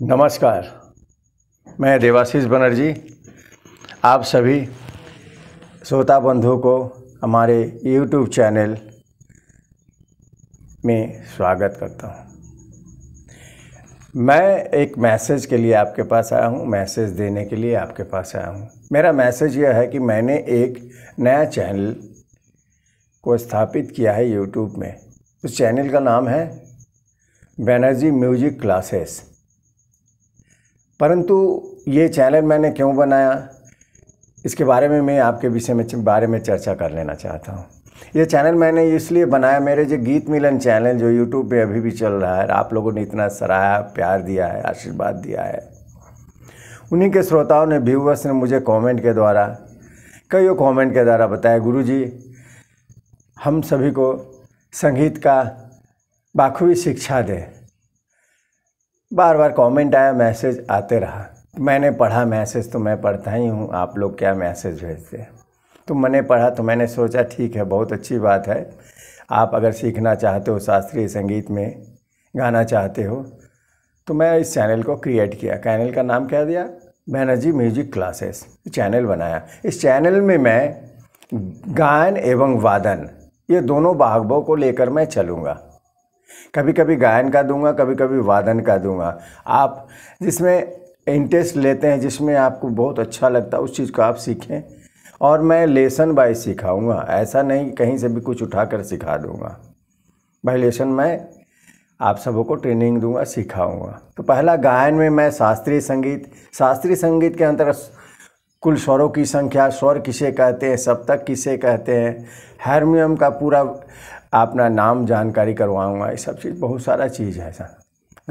नमस्कार मैं देवाशीष बनर्जी आप सभी श्रोता बंधुओं को हमारे यूट्यूब चैनल में स्वागत करता हूँ मैं एक मैसेज के लिए आपके पास आया हूँ मैसेज देने के लिए आपके पास आया हूँ मेरा मैसेज यह है कि मैंने एक नया चैनल को स्थापित किया है यूट्यूब में उस चैनल का नाम है बैनर्जी म्यूजिक क्लासेस परंतु ये चैनल मैंने क्यों बनाया इसके बारे में मैं आपके विषय में बारे में चर्चा कर लेना चाहता हूँ ये चैनल मैंने इसलिए बनाया मेरे जो गीत मिलन चैनल जो यूट्यूब पे अभी भी चल रहा है आप लोगों ने इतना सराहा प्यार दिया है आशीर्वाद दिया है उन्हीं के श्रोताओं ने व्यूवर्स ने मुझे कमेंट के द्वारा कईयों कमेंट के द्वारा बताया गुरु जी हम सभी को संगीत का बाखूबी शिक्षा दें बार बार कमेंट आया मैसेज आते रहा मैंने पढ़ा मैसेज तो मैं पढ़ता ही हूँ आप लोग क्या मैसेज भेजते हैं तो मैंने पढ़ा तो मैंने सोचा ठीक है बहुत अच्छी बात है आप अगर सीखना चाहते हो शास्त्रीय संगीत में गाना चाहते हो तो मैं इस चैनल को क्रिएट किया चैनल का नाम क्या दिया बैनर्जी म्यूजिक क्लासेस चैनल बनाया इस चैनल में मैं गायन एवं वादन ये दोनों भागवों को लेकर मैं चलूँगा कभी कभी गायन का दूंगा कभी कभी वादन का दूंगा आप जिसमें इंटरेस्ट लेते हैं जिसमें आपको बहुत अच्छा लगता है उस चीज़ को आप सीखें और मैं लेसन बाय सिखाऊंगा ऐसा नहीं कहीं से भी कुछ उठा सिखा दूंगा भाई लेसन मैं आप सबों को ट्रेनिंग दूंगा सिखाऊंगा तो पहला गायन में मैं शास्त्रीय संगीत शास्त्रीय संगीत के अंतर्गत कुल स्वरों की संख्या स्वर किसे कहते हैं सप्तक किसे कहते हैं हारमोनियम का पूरा अपना नाम जानकारी करवाऊँगा ये सब चीज़ बहुत सारा चीज़ है ऐसा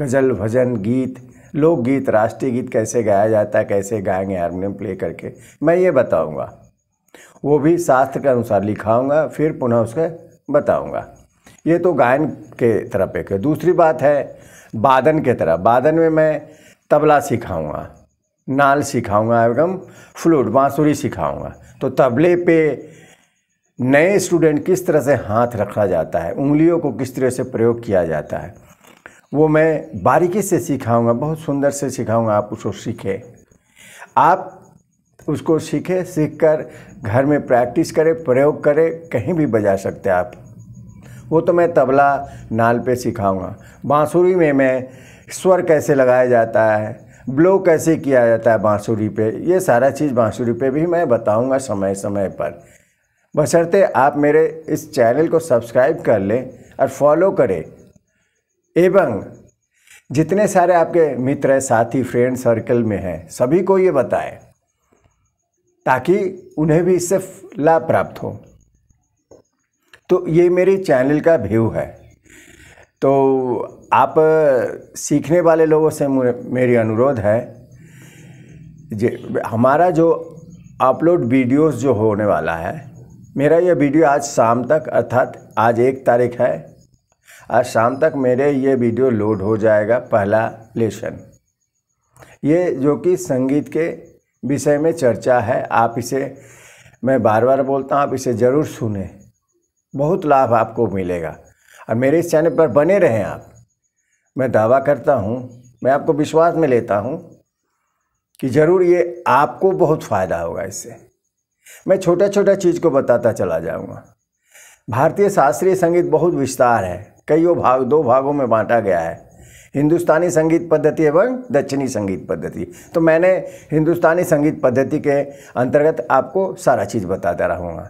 गज़ल भजन गीत लोकगीत राष्ट्रीय गीत कैसे गाया जाता है कैसे गाएंगे हारमोनियम प्ले करके मैं ये बताऊँगा वो भी शास्त्र के अनुसार लिखाऊंगा फिर पुनः उसके बताऊँगा ये तो गायन के तरफ एक है दूसरी बात है वादन के तरफ वादन में मैं तबला सिखाऊँगा नाल सिखाऊंगा एवं फ्लूट बाँसुरी सिखाऊंगा तो तबले पे नए स्टूडेंट किस तरह से हाथ रखा जाता है उंगलियों को किस तरह से प्रयोग किया जाता है वो मैं बारीकी से सिखाऊंगा बहुत सुंदर से सिखाऊंगा आप उसको सीखें आप उसको सीखें कर घर में प्रैक्टिस करें प्रयोग करें कहीं भी बजा सकते हैं आप वो तो मैं तबला नाल पे सिखाऊंगा बांसुरी में मैं स्वर कैसे लगाया जाता है ब्लो कैसे किया जाता है बाँसुरी पे ये सारा चीज़ बाँसुरी पे भी मैं बताऊंगा समय समय पर बशर्ते आप मेरे इस चैनल को सब्सक्राइब कर लें और फॉलो करें एवं जितने सारे आपके मित्र हैं साथी फ्रेंड सर्कल में हैं सभी को ये बताएं ताकि उन्हें भी इससे लाभ प्राप्त हो तो ये मेरे चैनल का व्यू है तो आप सीखने वाले लोगों से मेरी अनुरोध है जे हमारा जो अपलोड वीडियोस जो होने वाला है मेरा यह वीडियो आज शाम तक अर्थात आज एक तारीख है आज शाम तक मेरे ये वीडियो लोड हो जाएगा पहला लेसन ये जो कि संगीत के विषय में चर्चा है आप इसे मैं बार बार बोलता हूँ आप इसे ज़रूर सुने बहुत लाभ आपको मिलेगा और मेरे इस चैनल पर बने रहें आप मैं दावा करता हूँ मैं आपको विश्वास में लेता हूँ कि ज़रूर ये आपको बहुत फ़ायदा होगा इससे मैं छोटा छोटा चीज़ को बताता चला जाऊँगा भारतीय शास्त्रीय संगीत बहुत विस्तार है कईयों भाग दो भागों में बांटा गया है हिंदुस्तानी संगीत पद्धति एवं दक्षिणी संगीत पद्धति तो मैंने हिंदुस्तानी संगीत पद्धति के अंतर्गत आपको सारा चीज़ बताता रहूँगा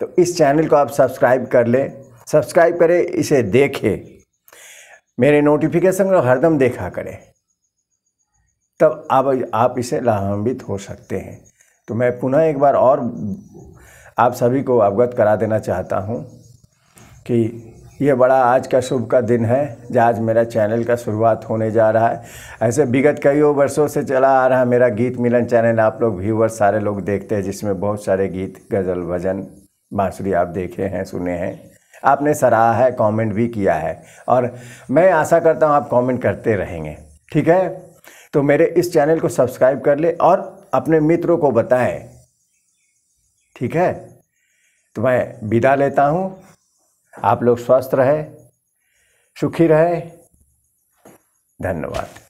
तो इस चैनल को आप सब्सक्राइब कर लें सब्सक्राइब करें इसे देखें मेरे नोटिफिकेशन को हरदम देखा करें तब आप आप इसे लाभान्वित हो सकते हैं तो मैं पुनः एक बार और आप सभी को अवगत करा देना चाहता हूँ कि ये बड़ा आज का शुभ का दिन है जहाँ आज मेरा चैनल का शुरुआत होने जा रहा है ऐसे विगत कईयों वर्षों से चला आ रहा है मेरा गीत मिलन चैनल आप लोग व्यूवर सारे लोग देखते हैं जिसमें बहुत सारे गीत गज़ल भजन बाँसुरी आप देखे हैं सुने हैं आपने सराहा है कमेंट भी किया है और मैं आशा करता हूँ आप कमेंट करते रहेंगे ठीक है तो मेरे इस चैनल को सब्सक्राइब कर ले और अपने मित्रों को बताएं ठीक है तो मैं विदा लेता हूँ आप लोग स्वस्थ रहे सुखी रहे धन्यवाद